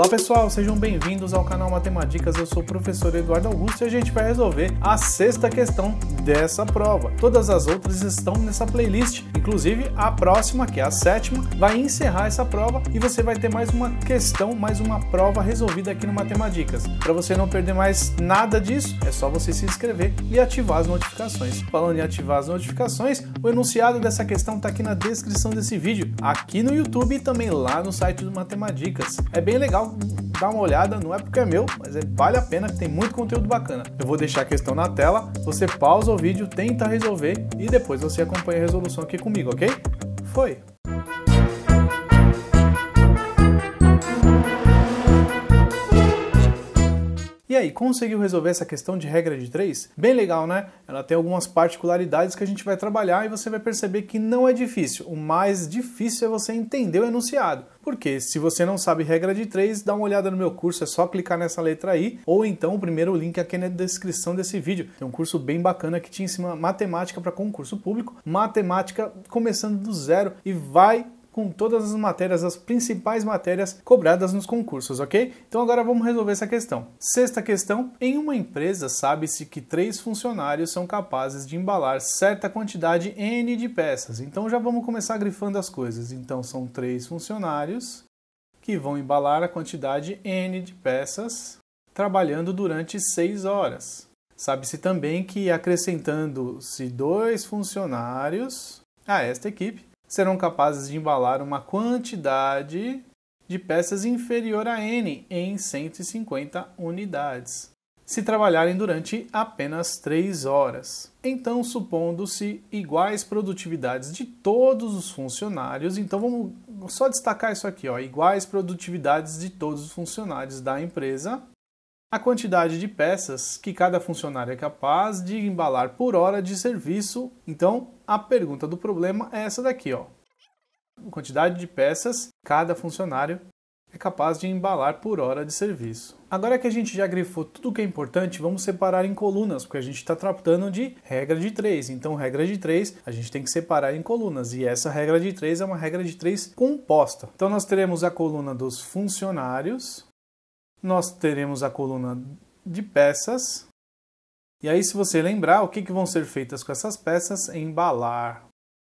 Olá pessoal, sejam bem-vindos ao canal Matemáticas, eu sou o professor Eduardo Augusto e a gente vai resolver a sexta questão dessa prova. Todas as outras estão nessa playlist, inclusive a próxima, que é a sétima, vai encerrar essa prova e você vai ter mais uma questão, mais uma prova resolvida aqui no Matemáticas. Para você não perder mais nada disso, é só você se inscrever e ativar as notificações. Falando em ativar as notificações, o enunciado dessa questão está aqui na descrição desse vídeo, aqui no YouTube e também lá no site do Matemáticas. É bem legal Dá uma olhada, não é porque é meu, mas é, vale a pena, tem muito conteúdo bacana. Eu vou deixar a questão na tela, você pausa o vídeo, tenta resolver e depois você acompanha a resolução aqui comigo, ok? Foi! E aí, conseguiu resolver essa questão de regra de três? Bem legal, né? Ela tem algumas particularidades que a gente vai trabalhar e você vai perceber que não é difícil. O mais difícil é você entender o enunciado. Porque se você não sabe regra de três, dá uma olhada no meu curso, é só clicar nessa letra aí, ou então o primeiro link aqui na descrição desse vídeo. Tem um curso bem bacana que te ensina matemática para concurso público, matemática começando do zero e vai com todas as matérias, as principais matérias cobradas nos concursos, ok? Então agora vamos resolver essa questão. Sexta questão: em uma empresa sabe-se que três funcionários são capazes de embalar certa quantidade n de peças. Então já vamos começar grifando as coisas. Então são três funcionários que vão embalar a quantidade n de peças trabalhando durante seis horas. Sabe-se também que acrescentando-se dois funcionários a esta equipe serão capazes de embalar uma quantidade de peças inferior a N em 150 unidades, se trabalharem durante apenas 3 horas. Então, supondo-se iguais produtividades de todos os funcionários, então vamos só destacar isso aqui, ó, iguais produtividades de todos os funcionários da empresa, a quantidade de peças que cada funcionário é capaz de embalar por hora de serviço, então a pergunta do problema é essa daqui, ó. A quantidade de peças cada funcionário é capaz de embalar por hora de serviço. Agora que a gente já grifou tudo o que é importante, vamos separar em colunas, porque a gente está tratando de regra de 3. Então, regra de 3, a gente tem que separar em colunas. E essa regra de 3 é uma regra de 3 composta. Então, nós teremos a coluna dos funcionários, nós teremos a coluna de peças, e aí, se você lembrar, o que, que vão ser feitas com essas peças? Embalar.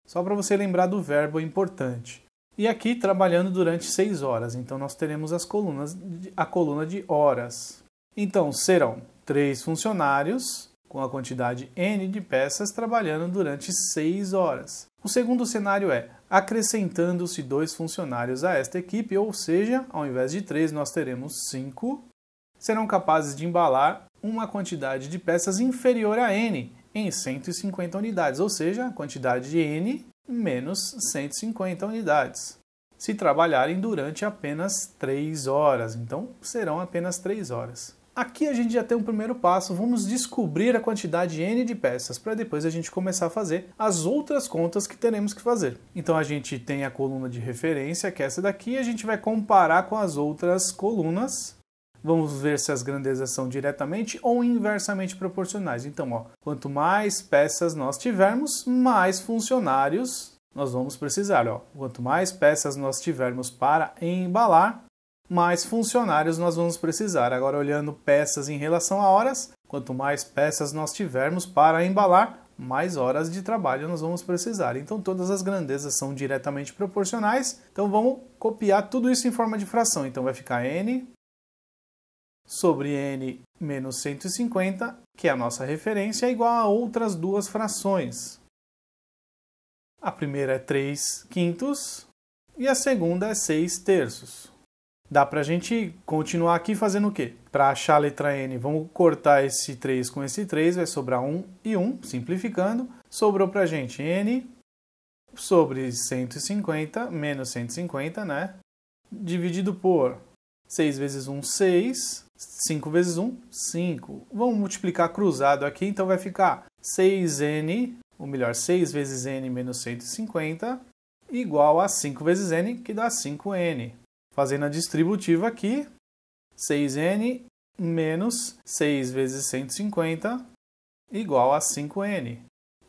Só para você lembrar do verbo importante. E aqui trabalhando durante seis horas, então nós teremos as colunas, a coluna de horas. Então serão três funcionários com a quantidade n de peças trabalhando durante seis horas. O segundo cenário é acrescentando-se dois funcionários a esta equipe, ou seja, ao invés de três nós teremos cinco serão capazes de embalar uma quantidade de peças inferior a n em 150 unidades, ou seja, a quantidade de n menos 150 unidades, se trabalharem durante apenas 3 horas. Então, serão apenas 3 horas. Aqui a gente já tem um primeiro passo, vamos descobrir a quantidade n de peças para depois a gente começar a fazer as outras contas que teremos que fazer. Então a gente tem a coluna de referência, que é essa daqui, e a gente vai comparar com as outras colunas Vamos ver se as grandezas são diretamente ou inversamente proporcionais. Então, ó, quanto mais peças nós tivermos, mais funcionários nós vamos precisar. Ó. Quanto mais peças nós tivermos para embalar, mais funcionários nós vamos precisar. Agora, olhando peças em relação a horas, quanto mais peças nós tivermos para embalar, mais horas de trabalho nós vamos precisar. Então, todas as grandezas são diretamente proporcionais. Então, vamos copiar tudo isso em forma de fração. Então, vai ficar n sobre n menos 150, que é a nossa referência, é igual a outras duas frações. A primeira é 3 quintos e a segunda é 6 terços. Dá para a gente continuar aqui fazendo o quê? Para achar a letra n, vamos cortar esse 3 com esse 3, vai sobrar 1 e 1, simplificando. Sobrou para a gente n sobre 150, menos 150, né? Dividido por 6 vezes 1, 6, 5 vezes 1, 5. Vamos multiplicar cruzado aqui, então vai ficar 6n, ou melhor, 6 vezes n menos 150, igual a 5 vezes n, que dá 5n. Fazendo a distributiva aqui, 6n menos 6 vezes 150, igual a 5n.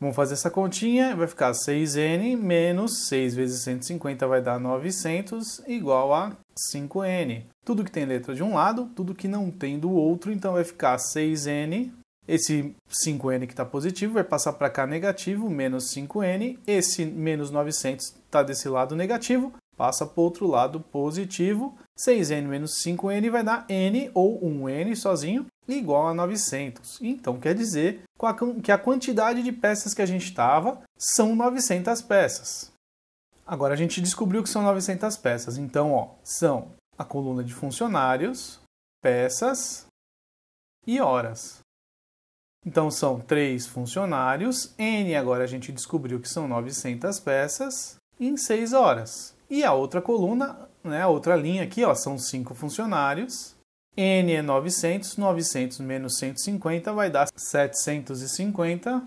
Vamos fazer essa continha, vai ficar 6n menos 6 vezes 150 vai dar 900, igual a 5n. Tudo que tem letra de um lado, tudo que não tem do outro, então vai ficar 6n, esse 5n que está positivo vai passar para cá negativo, menos 5n, esse menos 900 está desse lado negativo, passa para o outro lado positivo, 6n menos 5n vai dar n ou 1n sozinho, igual a 900. Então quer dizer que a quantidade de peças que a gente estava são 900 peças. Agora a gente descobriu que são 900 peças, então ó, são a coluna de funcionários, peças e horas. Então são três funcionários, N agora a gente descobriu que são 900 peças em 6 horas. E a outra coluna, né, a outra linha aqui, ó, são cinco funcionários, N é 900, 900 menos 150 vai dar 750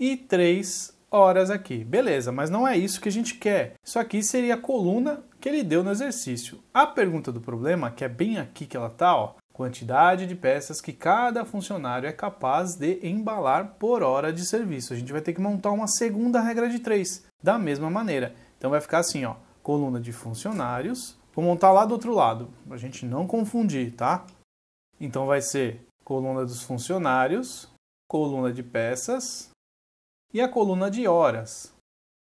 e 3 horas aqui. Beleza, mas não é isso que a gente quer. Isso aqui seria a coluna que ele deu no exercício. A pergunta do problema, que é bem aqui que ela está, ó, quantidade de peças que cada funcionário é capaz de embalar por hora de serviço. A gente vai ter que montar uma segunda regra de três, da mesma maneira. Então vai ficar assim, ó, coluna de funcionários, vou montar lá do outro lado, para a gente não confundir, tá? Então vai ser coluna dos funcionários, coluna de peças e a coluna de horas.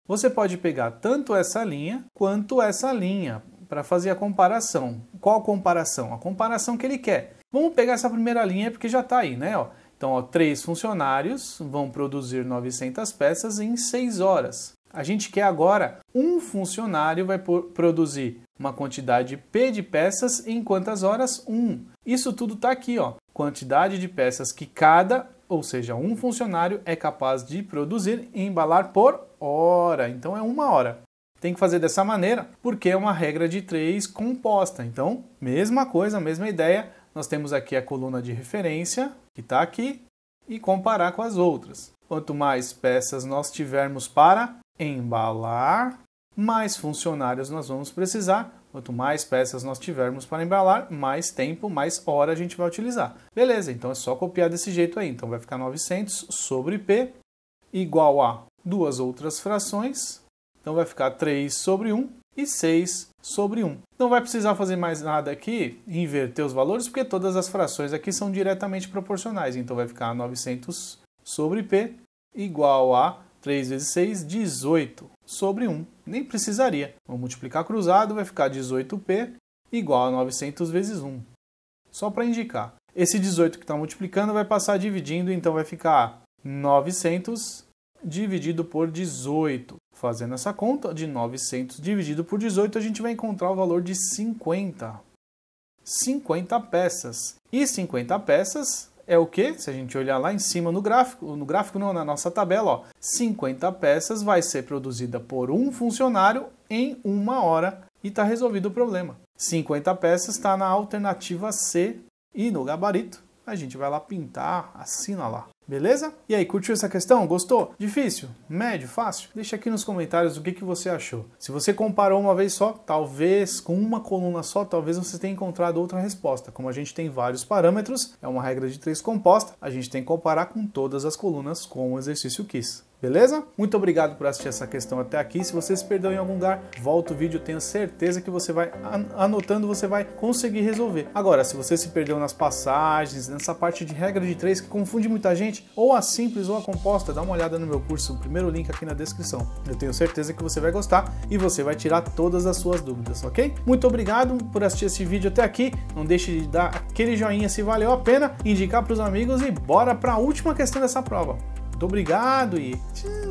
Você pode pegar tanto essa linha quanto essa linha para fazer a comparação. Qual comparação? A comparação que ele quer. Vamos pegar essa primeira linha porque já está aí, né? Ó, então, ó, três funcionários vão produzir 900 peças em 6 horas. A gente quer agora um funcionário vai produzir uma quantidade P de peças em quantas horas? 1. Um. Isso tudo está aqui, ó. Quantidade de peças que cada ou seja, um funcionário é capaz de produzir e embalar por hora. Então é uma hora. Tem que fazer dessa maneira porque é uma regra de três composta. Então, mesma coisa, mesma ideia. Nós temos aqui a coluna de referência, que está aqui, e comparar com as outras. Quanto mais peças nós tivermos para embalar, mais funcionários nós vamos precisar. Quanto mais peças nós tivermos para embalar, mais tempo, mais hora a gente vai utilizar. Beleza, então é só copiar desse jeito aí. Então vai ficar 900 sobre P igual a duas outras frações. Então vai ficar 3 sobre 1 e 6 sobre 1. Não vai precisar fazer mais nada aqui, inverter os valores, porque todas as frações aqui são diretamente proporcionais. Então vai ficar 900 sobre P igual a 3 vezes 6, 18 sobre 1. Nem precisaria. Vou multiplicar cruzado, vai ficar 18p igual a 900 vezes 1. Só para indicar. Esse 18 que está multiplicando vai passar dividindo, então vai ficar 900 dividido por 18. Fazendo essa conta de 900 dividido por 18, a gente vai encontrar o valor de 50. 50 peças. E 50 peças é o que? Se a gente olhar lá em cima no gráfico, no gráfico não, na nossa tabela, ó, 50 peças vai ser produzida por um funcionário em uma hora e está resolvido o problema. 50 peças está na alternativa C e no gabarito a gente vai lá pintar, assina lá. Beleza? E aí, curtiu essa questão? Gostou? Difícil? Médio? Fácil? Deixa aqui nos comentários o que, que você achou. Se você comparou uma vez só, talvez com uma coluna só, talvez você tenha encontrado outra resposta. Como a gente tem vários parâmetros, é uma regra de três composta, a gente tem que comparar com todas as colunas com o exercício quis. Beleza? Muito obrigado por assistir essa questão até aqui. Se você se perdeu em algum lugar, volta o vídeo, tenho certeza que você vai anotando, você vai conseguir resolver. Agora, se você se perdeu nas passagens, nessa parte de regra de três que confunde muita gente, ou a simples ou a composta, dá uma olhada no meu curso, o primeiro link aqui na descrição. Eu tenho certeza que você vai gostar e você vai tirar todas as suas dúvidas, ok? Muito obrigado por assistir esse vídeo até aqui. Não deixe de dar aquele joinha se valeu a pena, indicar para os amigos e bora para a última questão dessa prova. Muito obrigado e. Tchau.